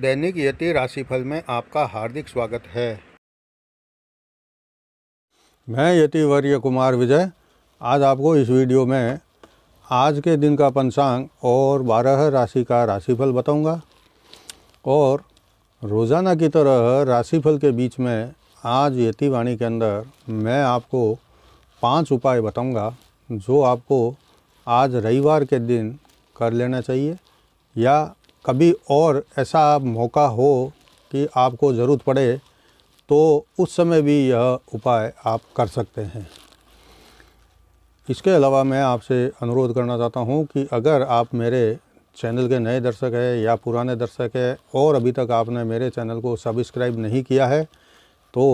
दैनिक यति राशिफल में आपका हार्दिक स्वागत है मैं यति वर्य कुमार विजय आज आपको इस वीडियो में आज के दिन का पंचांग और बारह राशि का राशिफल बताऊंगा और रोज़ाना की तरह राशिफल के बीच में आज यति वाणी के अंदर मैं आपको पांच उपाय बताऊंगा जो आपको आज रविवार के दिन कर लेना चाहिए या कभी और ऐसा मौका हो कि आपको ज़रूरत पड़े तो उस समय भी यह उपाय आप कर सकते हैं इसके अलावा मैं आपसे अनुरोध करना चाहता हूं कि अगर आप मेरे चैनल के नए दर्शक हैं या पुराने दर्शक हैं और अभी तक आपने मेरे चैनल को सब्सक्राइब नहीं किया है तो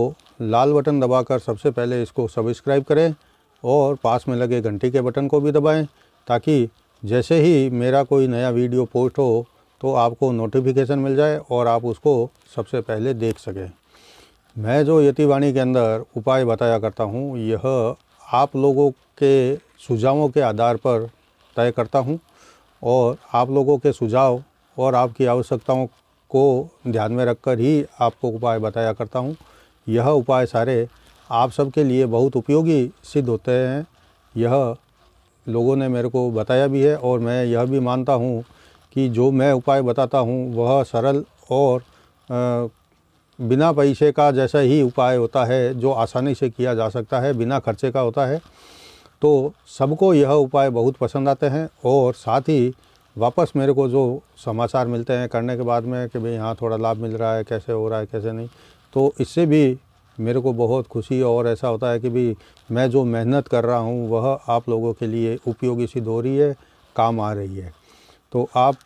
लाल बटन दबाकर सबसे पहले इसको सब्सक्राइब करें और पास में लगे घंटी के बटन को भी दबाएं ताकि जैसे ही मेरा कोई नया वीडियो पोस्ट हो तो आपको नोटिफिकेशन मिल जाए और आप उसको सबसे पहले देख सकें मैं जो यतिवाणी के अंदर उपाय बताया करता हूँ यह आप लोगों के सुझावों के आधार पर तय करता हूँ और आप लोगों के सुझाव और आपकी आवश्यकताओं को ध्यान में रखकर ही आपको उपाय बताया करता हूँ यह उपाय सारे आप सबके लिए बहुत उपयोगी सिद्ध होते हैं यह लोगों ने मेरे को बताया भी है और मैं यह भी मानता हूँ कि जो मैं उपाय बताता हूँ वह सरल और बिना पैसे का जैसा ही उपाय होता है जो आसानी से किया जा सकता है बिना खर्चे का होता है तो सबको यह उपाय बहुत पसंद आते हैं और साथ ही वापस मेरे को जो समाचार मिलते हैं करने के बाद में कि भाई यहाँ थोड़ा लाभ मिल रहा है कैसे हो रहा है कैसे नहीं तो इससे भी मेरे को बहुत खुशी और ऐसा होता है कि भाई मैं जो मेहनत कर रहा हूँ वह आप लोगों के लिए उपयोगी सिद्ध हो रही है काम आ रही है तो आप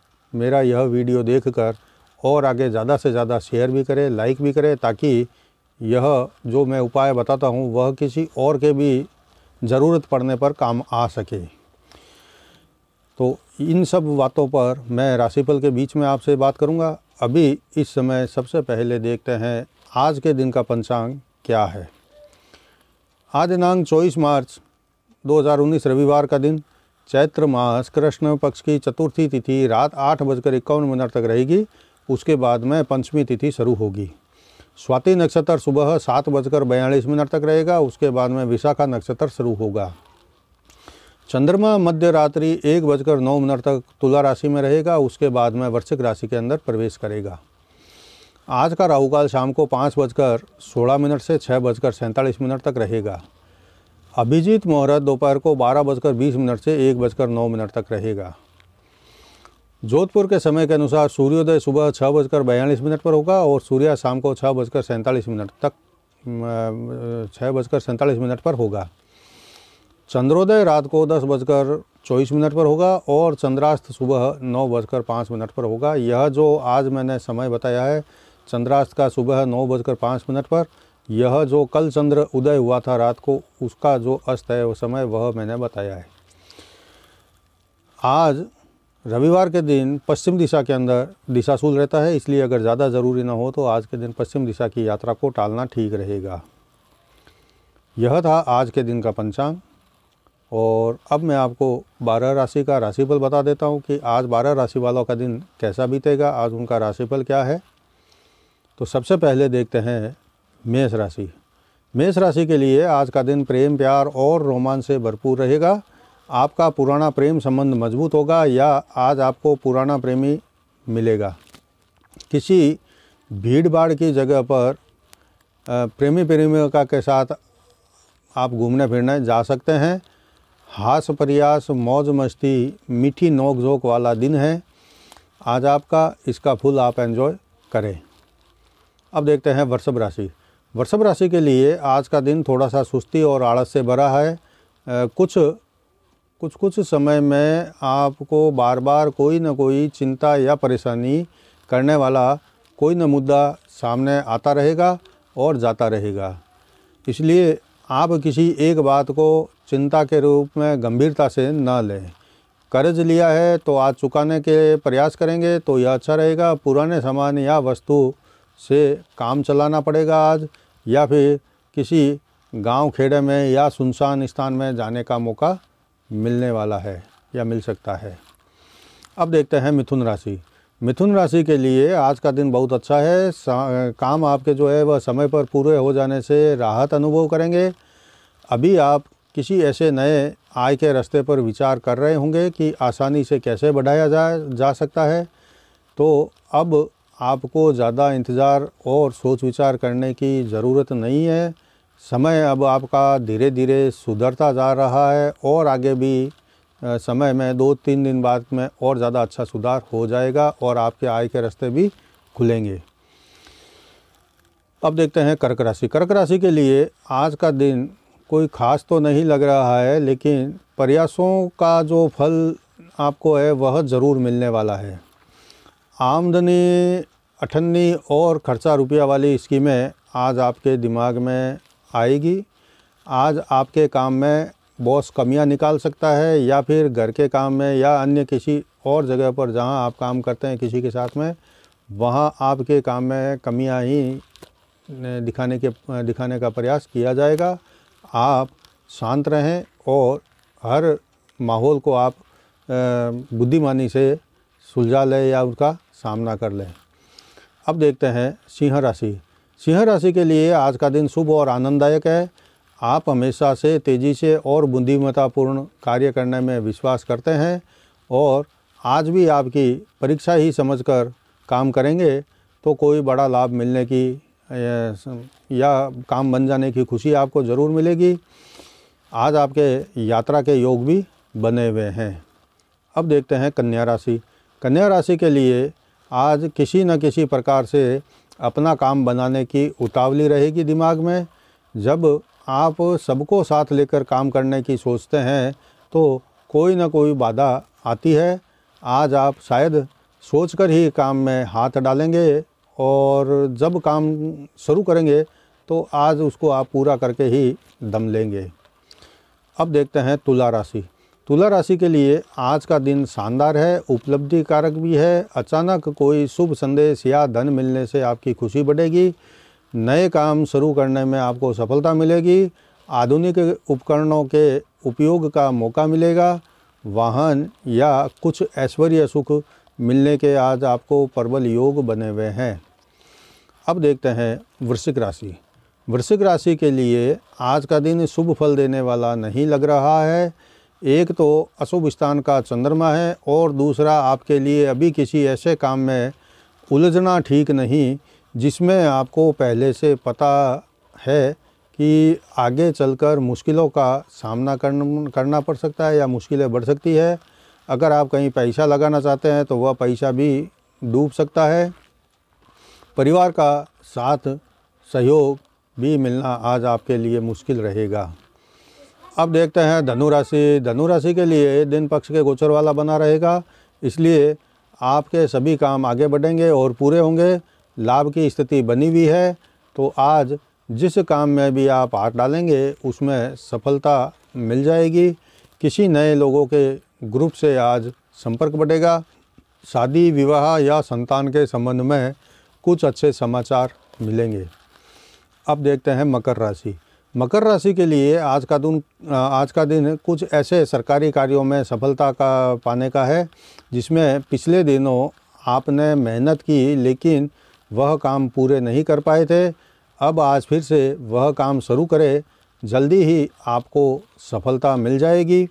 मेरा यह वीडियो देखकर और आगे ज़्यादा से ज़्यादा शेयर भी करें लाइक भी करें ताकि यह जो मैं उपाय बताता हूँ वह किसी और के भी ज़रूरत पड़ने पर काम आ सके तो इन सब बातों पर मैं राशिफल के बीच में आपसे बात करूँगा अभी इस समय सबसे पहले देखते हैं आज के दिन का पंचांग क्या है आज दिनांक 24 मार्च 2019 रविवार का दिन चैत्र मास कृष्ण पक्ष की चतुर्थी तिथि रात आठ बजकर इक्यावन मिनट तक रहेगी उसके बाद में पंचमी तिथि शुरू होगी स्वाति नक्षत्र सुबह सात बजकर बयालीस मिनट तक रहेगा उसके बाद में विशाखा नक्षत्र शुरू होगा चंद्रमा मध्य रात्रि एक बजकर नौ मिनट तक तुला राशि में रहेगा उसके बाद में वृश्चिक राशि के अंदर प्रवेश करेगा आज का राहुकाल शाम को पाँच बजकर सोलह मिनट से छः बजकर सैंतालीस मिनट तक रहेगा अभिजीत मुहूर्त दोपहर को बारह बजकर बीस मिनट से एक बजकर नौ मिनट तक रहेगा जोधपुर के समय के अनुसार सूर्योदय सुबह छः बजकर बयालीस मिनट पर होगा और सूर्या शाम को छः बजकर सैंतालीस मिनट तक छः बजकर सैंतालीस मिनट पर होगा चंद्रोदय रात को दस बजकर चौबीस मिनट पर होगा और चंद्रास्त सुबह नौ बजकर पाँच मिनट पर होगा यह जो आज मैंने समय बताया है चंद्रास्त का सुबह नौ बजकर पाँच मिनट पर यह जो कल चंद्र उदय हुआ था रात को उसका जो अस्त है वो समय वह मैंने बताया है आज रविवार के दिन पश्चिम दिशा के अंदर दिशाशूल रहता है इसलिए अगर ज़्यादा ज़रूरी ना हो तो आज के दिन पश्चिम दिशा की यात्रा को टालना ठीक रहेगा यह था आज के दिन का पंचांग और अब मैं आपको बारह राशि का राशिफल बता देता हूँ कि आज बारह राशि वालों का दिन कैसा बीतेगा आज उनका राशिफल क्या है तो सबसे पहले देखते हैं मेष राशि मेष राशि के लिए आज का दिन प्रेम प्यार और रोमांच से भरपूर रहेगा आपका पुराना प्रेम संबंध मजबूत होगा या आज आपको पुराना प्रेमी मिलेगा किसी भीड़ भाड़ की जगह पर प्रेमी का के साथ आप घूमने फिरने जा सकते हैं हास प्रयास मौज मस्ती मीठी नोक झोंक वाला दिन है आज आपका इसका फुल आप एंजॉय करें अब देखते हैं वृषभ राशि वृषभ राशि के लिए आज का दिन थोड़ा सा सुस्ती और आड़स से भरा है कुछ कुछ कुछ समय में आपको बार बार कोई ना कोई चिंता या परेशानी करने वाला कोई न मुद्दा सामने आता रहेगा और जाता रहेगा इसलिए आप किसी एक बात को चिंता के रूप में गंभीरता से ना लें कर्ज लिया है तो आज चुकाने के प्रयास करेंगे तो यह अच्छा रहेगा पुराने सामान या वस्तु से काम चलाना पड़ेगा आज या फिर किसी गांव खेड़े में या सुनसान स्थान में जाने का मौका मिलने वाला है या मिल सकता है अब देखते हैं मिथुन राशि मिथुन राशि के लिए आज का दिन बहुत अच्छा है काम आपके जो है वह समय पर पूरे हो जाने से राहत अनुभव करेंगे अभी आप किसी ऐसे नए आय के रास्ते पर विचार कर रहे होंगे कि आसानी से कैसे बढ़ाया जा जा सकता है तो अब आपको ज़्यादा इंतज़ार और सोच विचार करने की ज़रूरत नहीं है समय अब आपका धीरे धीरे सुधरता जा रहा है और आगे भी समय में दो तीन दिन बाद में और ज़्यादा अच्छा सुधार हो जाएगा और आपके आय के रास्ते भी खुलेंगे अब देखते हैं कर्क राशि कर्क राशि के लिए आज का दिन कोई ख़ास तो नहीं लग रहा है लेकिन प्रयासों का जो फल आपको है वह ज़रूर मिलने वाला है आमदनी अठन्नी और खर्चा रुपया वाली स्कीमें आज आपके दिमाग में आएगी आज आपके काम में बॉस कमियां निकाल सकता है या फिर घर के काम में या अन्य किसी और जगह पर जहां आप काम करते हैं किसी के साथ में वहां आपके काम में कमियां ही दिखाने के दिखाने का प्रयास किया जाएगा आप शांत रहें और हर माहौल को आप बुद्धिमानी से सुलझा लें या उनका सामना कर लें अब देखते हैं सिंह राशि सिंह राशि के लिए आज का दिन शुभ और आनंददायक है आप हमेशा से तेज़ी से और बुद्धिमत्तापूर्ण कार्य करने में विश्वास करते हैं और आज भी आपकी परीक्षा ही समझकर काम करेंगे तो कोई बड़ा लाभ मिलने की या काम बन जाने की खुशी आपको ज़रूर मिलेगी आज आपके यात्रा के योग भी बने हुए हैं अब देखते हैं कन्या राशि कन्या राशि के लिए आज किसी न किसी प्रकार से अपना काम बनाने की उतावली रहेगी दिमाग में जब आप सबको साथ लेकर काम करने की सोचते हैं तो कोई ना कोई बाधा आती है आज आप शायद सोचकर ही काम में हाथ डालेंगे और जब काम शुरू करेंगे तो आज उसको आप पूरा करके ही दम लेंगे अब देखते हैं तुला राशि तुला राशि के लिए आज का दिन शानदार है उपलब्धि कारक भी है अचानक कोई शुभ संदेश या धन मिलने से आपकी खुशी बढ़ेगी नए काम शुरू करने में आपको सफलता मिलेगी आधुनिक उपकरणों के उपयोग का मौका मिलेगा वाहन या कुछ ऐश्वर्य सुख मिलने के आज आपको प्रबल योग बने हुए हैं अब देखते हैं वृश्चिक राशि वृश्चिक राशि के लिए आज का दिन शुभ फल देने वाला नहीं लग रहा है एक तो अशुभ स्थान का चंद्रमा है और दूसरा आपके लिए अभी किसी ऐसे काम में उलझना ठीक नहीं जिसमें आपको पहले से पता है कि आगे चलकर मुश्किलों का सामना करना पड़ सकता है या मुश्किलें बढ़ सकती है अगर आप कहीं पैसा लगाना चाहते हैं तो वह पैसा भी डूब सकता है परिवार का साथ सहयोग भी मिलना आज आपके लिए मुश्किल रहेगा अब देखते हैं धनु राशि धनु राशि के लिए दिन पक्ष के गोचर वाला बना रहेगा इसलिए आपके सभी काम आगे बढ़ेंगे और पूरे होंगे लाभ की स्थिति बनी हुई है तो आज जिस काम में भी आप हाथ डालेंगे उसमें सफलता मिल जाएगी किसी नए लोगों के ग्रुप से आज संपर्क बढ़ेगा शादी विवाह या संतान के संबंध में कुछ अच्छे समाचार मिलेंगे अब देखते हैं मकर राशि मकर राशि के लिए आज का दिन आज का दिन कुछ ऐसे सरकारी कार्यों में सफलता का पाने का है जिसमें पिछले दिनों आपने मेहनत की लेकिन वह काम पूरे नहीं कर पाए थे अब आज फिर से वह काम शुरू करें जल्दी ही आपको सफलता मिल जाएगी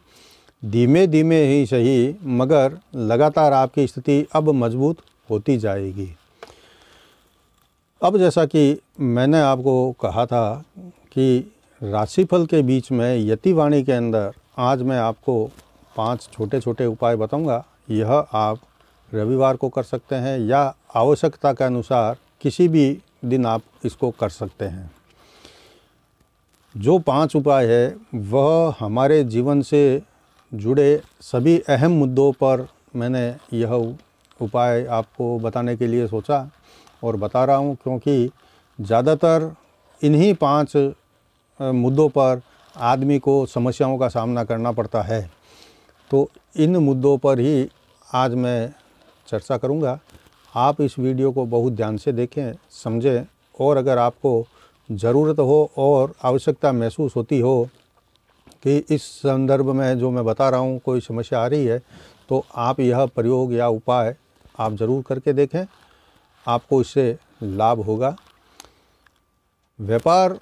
धीमे धीमे ही सही मगर लगातार आपकी स्थिति अब मजबूत होती जाएगी अब जैसा कि मैंने आपको कहा था कि राशिफल के बीच में यति वाणी के अंदर आज मैं आपको पांच छोटे छोटे उपाय बताऊंगा यह आप रविवार को कर सकते हैं या आवश्यकता के अनुसार किसी भी दिन आप इसको कर सकते हैं जो पांच उपाय है वह हमारे जीवन से जुड़े सभी अहम मुद्दों पर मैंने यह उपाय आपको बताने के लिए सोचा और बता रहा हूँ क्योंकि ज़्यादातर इन्हीं पांच मुद्दों पर आदमी को समस्याओं का सामना करना पड़ता है तो इन मुद्दों पर ही आज मैं चर्चा करूंगा आप इस वीडियो को बहुत ध्यान से देखें समझें और अगर आपको ज़रूरत हो और आवश्यकता महसूस होती हो कि इस संदर्भ में जो मैं बता रहा हूँ कोई समस्या आ रही है तो आप यह प्रयोग या उपाय आप ज़रूर करके देखें आपको इससे लाभ होगा व्यापार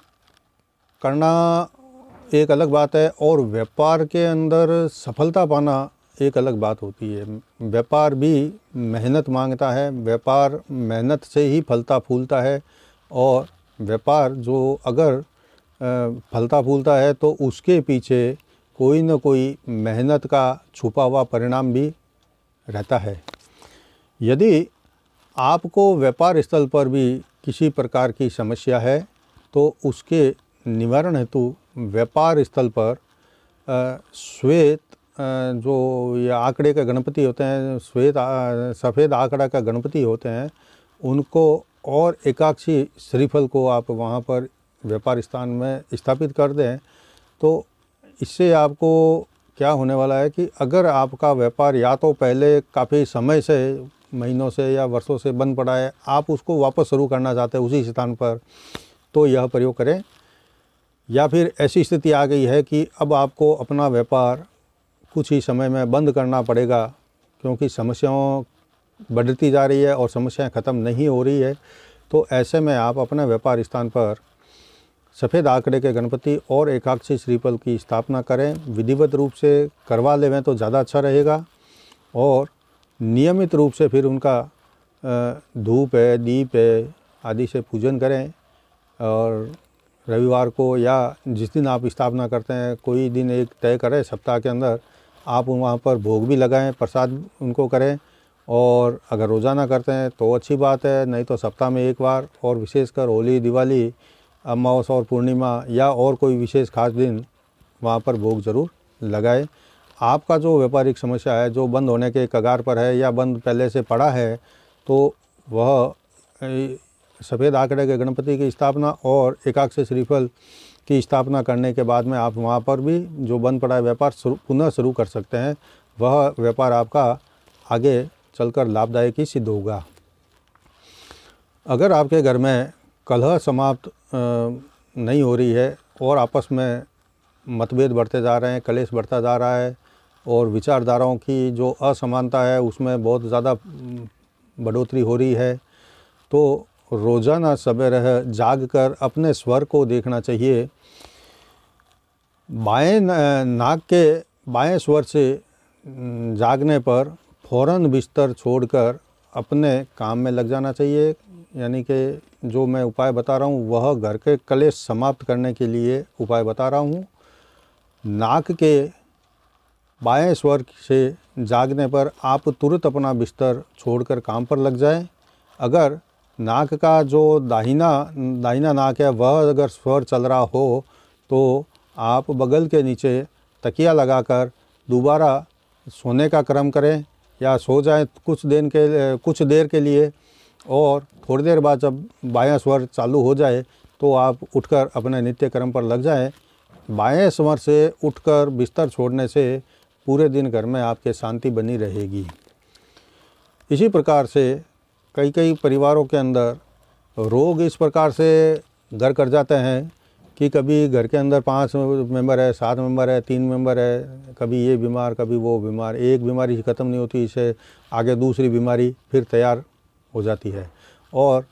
करना एक अलग बात है और व्यापार के अंदर सफलता पाना एक अलग बात होती है व्यापार भी मेहनत मांगता है व्यापार मेहनत से ही फलता फूलता है और व्यापार जो अगर फलता फूलता है तो उसके पीछे कोई ना कोई मेहनत का छुपा हुआ परिणाम भी रहता है यदि आपको व्यापार स्थल पर भी किसी प्रकार की समस्या है तो उसके निवारण हेतु व्यापार स्थल पर श्वेत जो ये आंकड़े का गणपति होते हैं श्वेत सफ़ेद आंकड़ा का गणपति होते हैं उनको और एकाक्षी श्रीफल को आप वहाँ पर व्यापार स्थान में स्थापित कर दें तो इससे आपको क्या होने वाला है कि अगर आपका व्यापार या तो पहले काफ़ी समय से महीनों से या वर्षों से बंद पड़ा है आप उसको वापस शुरू करना चाहते हैं उसी स्थान पर तो यह प्रयोग करें या फिर ऐसी स्थिति आ गई है कि अब आपको अपना व्यापार कुछ ही समय में बंद करना पड़ेगा क्योंकि समस्याओं बढ़ती जा रही है और समस्याएं ख़त्म नहीं हो रही है तो ऐसे में आप अपने व्यापार स्थान पर सफ़ेद आंकड़े के गणपति और एकाक्षी श्रीपल की स्थापना करें विधिवत रूप से करवा लेवें तो ज़्यादा अच्छा रहेगा और नियमित रूप से फिर उनका धूप है दीप है आदि से पूजन करें और रविवार को या जिस दिन आप स्थापना करते हैं कोई दिन एक तय करें सप्ताह के अंदर आप वहाँ पर भोग भी लगाएं प्रसाद उनको करें और अगर रोज़ाना करते हैं तो अच्छी बात है नहीं तो सप्ताह में एक बार और विशेषकर होली दिवाली अमावस और पूर्णिमा या और कोई विशेष खास दिन वहाँ पर भोग ज़रूर लगाएं आपका जो व्यापारिक समस्या है जो बंद होने के कगार पर है या बंद पहले से पड़ा है तो वह सफ़ेद आंकड़े के गणपति की स्थापना और एकाक्ष श्रीफल की स्थापना करने के बाद में आप वहाँ पर भी जो बंद पड़ा है व्यापार पुनः शुरू कर सकते हैं वह व्यापार आपका आगे चलकर लाभदायक ही सिद्ध होगा अगर आपके घर में कलह समाप्त नहीं हो रही है और आपस में मतभेद बढ़ते जा रहे हैं कलेश बढ़ता जा रहा है और विचारधाराओं की जो असमानता है उसमें बहुत ज़्यादा बढ़ोतरी हो रही है तो रोज़ाना सवेरह जाग कर अपने स्वर को देखना चाहिए बाएं नाक के बाएं स्वर से जागने पर फौरन बिस्तर छोड़कर अपने काम में लग जाना चाहिए यानी कि जो मैं उपाय बता रहा हूँ वह घर के कलेश समाप्त करने के लिए उपाय बता रहा हूँ नाक के बाएं स्वर से जागने पर आप तुरंत अपना बिस्तर छोड़कर काम पर लग जाएं अगर नाक का जो दाहिना दाहिना नाक है वह अगर स्वर चल रहा हो तो आप बगल के नीचे तकिया लगाकर दोबारा सोने का क्रम करें या सो जाएं कुछ दिन के कुछ देर के लिए और थोड़ी देर बाद जब बायां स्वर चालू हो जाए तो आप उठकर अपने नित्य क्रम पर लग जाएं बाएं स्वर से उठकर बिस्तर छोड़ने से पूरे दिन घर में आपके शांति बनी रहेगी इसी प्रकार से कई कई परिवारों के अंदर रोग इस प्रकार से घर कर जाते हैं कि कभी घर के अंदर पाँच मेंबर है सात मेंबर है तीन मेंबर है कभी ये बीमार कभी वो बीमार एक बीमारी ख़त्म नहीं होती इससे आगे दूसरी बीमारी फिर तैयार हो जाती है और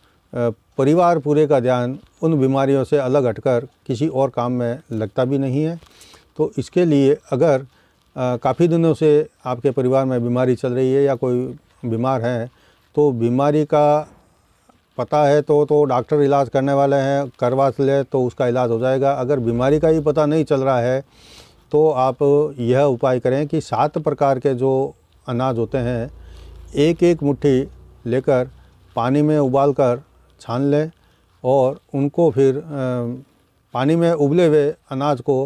परिवार पूरे का ध्यान उन बीमारियों से अलग हटकर किसी और काम में लगता भी नहीं है तो इसके लिए अगर काफ़ी दिनों से आपके परिवार में बीमारी चल रही है या कोई बीमार हैं तो बीमारी का पता है तो तो डॉक्टर इलाज करने वाले हैं करवा ले तो उसका इलाज हो जाएगा अगर बीमारी का ही पता नहीं चल रहा है तो आप यह उपाय करें कि सात प्रकार के जो अनाज होते हैं एक एक मुट्ठी लेकर पानी में उबाल कर छान लें और उनको फिर पानी में उबले हुए अनाज को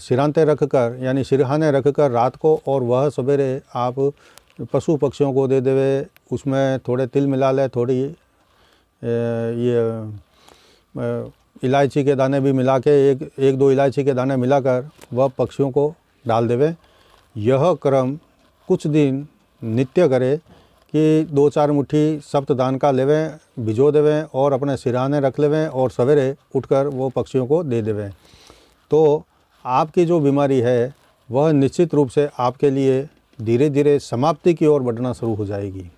सिरानते रख कर यानी सिरहाने रख कर रात को और वह सवेरे आप पशु पक्षियों को दे देवे उसमें थोड़े तिल मिला लें थोड़ी ये इलायची के दाने भी मिला के एक एक दो इलायची के दाने मिलाकर वह पक्षियों को डाल देवे यह क्रम कुछ दिन नित्य करे कि दो चार मुट्ठी सप्त दान का लेवें भिजो देवें और अपने सिराने रख लेवें और सवेरे उठकर वो पक्षियों को दे देवें तो आपकी जो बीमारी है वह निश्चित रूप से आपके लिए धीरे धीरे समाप्ति की ओर बढ़ना शुरू हो जाएगी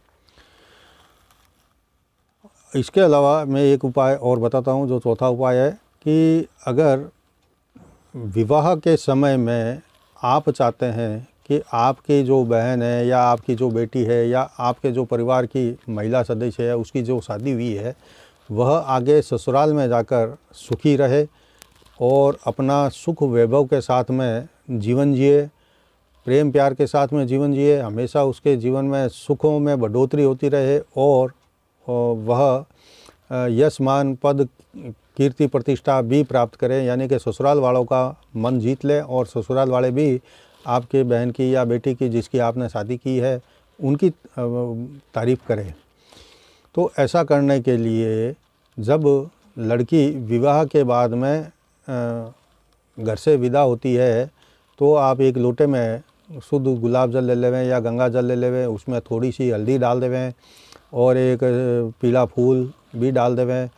इसके अलावा मैं एक उपाय और बताता हूँ जो चौथा उपाय है कि अगर विवाह के समय में आप चाहते हैं कि आपकी जो बहन है या आपकी जो बेटी है या आपके जो परिवार की महिला सदस्य है उसकी जो शादी हुई है वह आगे ससुराल में जाकर सुखी रहे और अपना सुख वैभव के साथ में जीवन जिए प्रेम प्यार के साथ में जीवन जिए हमेशा उसके जीवन में सुखों में बढ़ोतरी होती रहे और वह यश मान पद कीर्ति प्रतिष्ठा भी प्राप्त करें यानी कि ससुराल वालों का मन जीत लें और ससुराल वाले भी आपके बहन की या बेटी की जिसकी आपने शादी की है उनकी तारीफ करें तो ऐसा करने के लिए जब लड़की विवाह के बाद में घर से विदा होती है तो आप एक लोटे में शुद्ध गुलाब जल ले लेवें या गंगा जल ले लेवें उसमें थोड़ी सी हल्दी डाल देवें और एक पीला फूल भी डाल देवे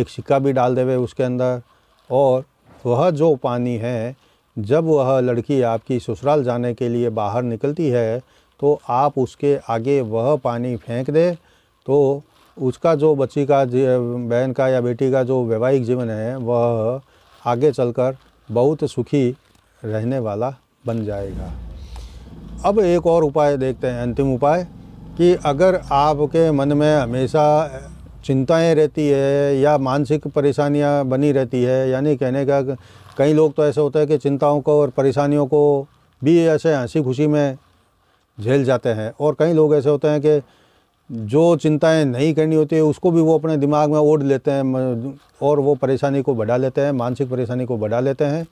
एक सिक्का भी डाल देवे उसके अंदर और वह जो पानी है जब वह लड़की आपकी ससुराल जाने के लिए बाहर निकलती है तो आप उसके आगे वह पानी फेंक दे तो उसका जो बच्ची का बहन का या बेटी का जो वैवाहिक जीवन है वह आगे चलकर बहुत सुखी रहने वाला बन जाएगा अब एक और उपाय देखते हैं अंतिम उपाय कि अगर आपके मन में हमेशा चिंताएं रहती है या मानसिक परेशानियां बनी रहती है यानी कहने का कई लोग तो ऐसे होते हैं कि चिंताओं को और परेशानियों को भी ऐसे हंसी खुशी में झेल जाते हैं और कई लोग ऐसे होते हैं कि जो चिंताएं नहीं करनी होती है उसको भी वो अपने दिमाग में ओढ़ लेते हैं और वो परेशानी को बढ़ा लेते हैं मानसिक परेशानी को बढ़ा लेते हैं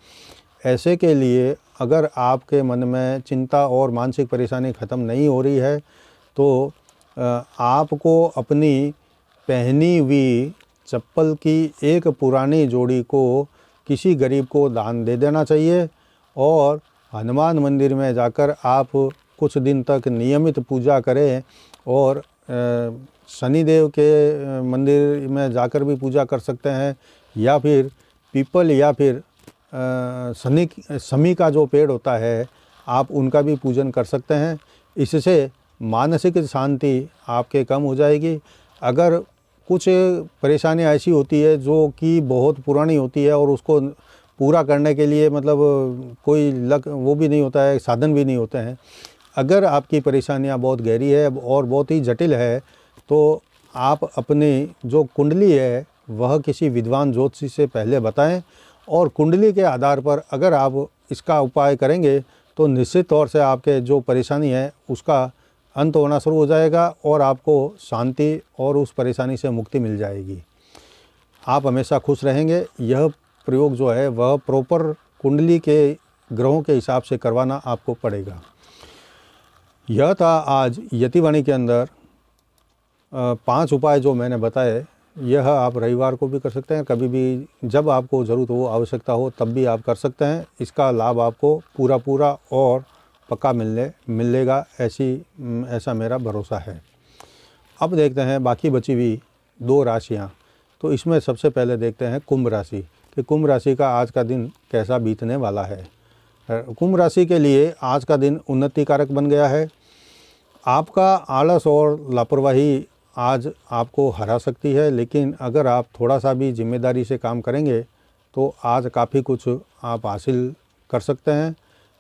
ऐसे के लिए अगर आपके मन में चिंता और मानसिक परेशानी ख़त्म नहीं हो रही है तो आपको अपनी पहनी हुई चप्पल की एक पुरानी जोड़ी को किसी गरीब को दान दे देना चाहिए और हनुमान मंदिर में जाकर आप कुछ दिन तक नियमित पूजा करें और शनिदेव के मंदिर में जाकर भी पूजा कर सकते हैं या फिर पीपल या फिर शनि शमी का जो पेड़ होता है आप उनका भी पूजन कर सकते हैं इससे मानसिक शांति आपके कम हो जाएगी अगर कुछ परेशानियाँ ऐसी होती है जो कि बहुत पुरानी होती है और उसको पूरा करने के लिए मतलब कोई लक वो भी नहीं होता है साधन भी नहीं होते हैं अगर आपकी परेशानियाँ बहुत गहरी है और बहुत ही जटिल है तो आप अपनी जो कुंडली है वह किसी विद्वान ज्योतिषी से पहले बताएं और कुंडली के आधार पर अगर आप इसका उपाय करेंगे तो निश्चित तौर से आपके जो परेशानी है उसका अंत होना शुरू हो जाएगा और आपको शांति और उस परेशानी से मुक्ति मिल जाएगी आप हमेशा खुश रहेंगे यह प्रयोग जो है वह प्रॉपर कुंडली के ग्रहों के हिसाब से करवाना आपको पड़ेगा यह था आज यतिवाणी के अंदर पांच उपाय जो मैंने बताए यह आप रविवार को भी कर सकते हैं कभी भी जब आपको ज़रूरत हो आवश्यकता हो तब भी आप कर सकते हैं इसका लाभ आपको पूरा पूरा और पक्का मिलने मिलेगा ऐसी ऐसा मेरा भरोसा है अब देखते हैं बाकी बची हुई दो राशियाँ तो इसमें सबसे पहले देखते हैं कुंभ राशि कि कुंभ राशि का आज का दिन कैसा बीतने वाला है कुंभ राशि के लिए आज का दिन उन्नति कारक बन गया है आपका आलस और लापरवाही आज आपको हरा सकती है लेकिन अगर आप थोड़ा सा भी जिम्मेदारी से काम करेंगे तो आज काफ़ी कुछ आप हासिल कर सकते हैं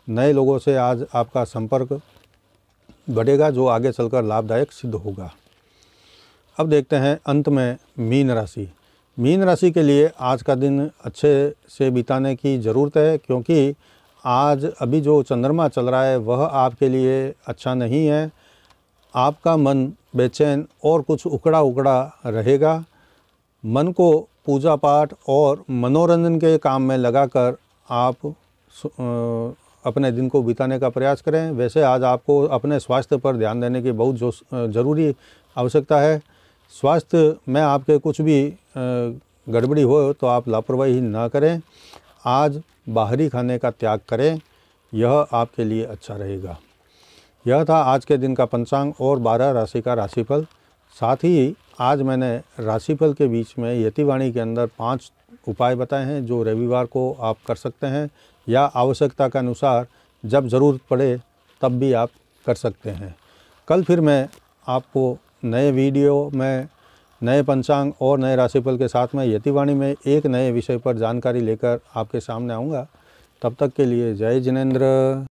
नए लोगों से आज आपका संपर्क बढ़ेगा जो आगे चलकर लाभदायक सिद्ध होगा अब देखते हैं अंत में मीन राशि मीन राशि के लिए आज का दिन अच्छे से बिताने की ज़रूरत है क्योंकि आज अभी जो चंद्रमा चल रहा है वह आपके लिए अच्छा नहीं है आपका मन बेचैन और कुछ उकड़ा उकड़ा रहेगा मन को पूजा पाठ और मनोरंजन के काम में लगाकर आप अपने दिन को बिताने का प्रयास करें वैसे आज आपको अपने स्वास्थ्य पर ध्यान देने की बहुत ज़रूरी आवश्यकता है स्वास्थ्य में आपके कुछ भी गड़बड़ी हो तो आप लापरवाही ना करें आज बाहरी खाने का त्याग करें यह आपके लिए अच्छा रहेगा यह था आज के दिन का पंचांग और 12 राशि का राशिफल साथ ही आज मैंने राशिफल के बीच में यतिवाणी के अंदर पांच उपाय बताए हैं जो रविवार को आप कर सकते हैं या आवश्यकता के अनुसार जब ज़रूरत पड़े तब भी आप कर सकते हैं कल फिर मैं आपको नए वीडियो में नए पंचांग और नए राशिफल के साथ में यतिवाणी में एक नए विषय पर जानकारी लेकर आपके सामने आऊँगा तब तक के लिए जय जिनेन्द्र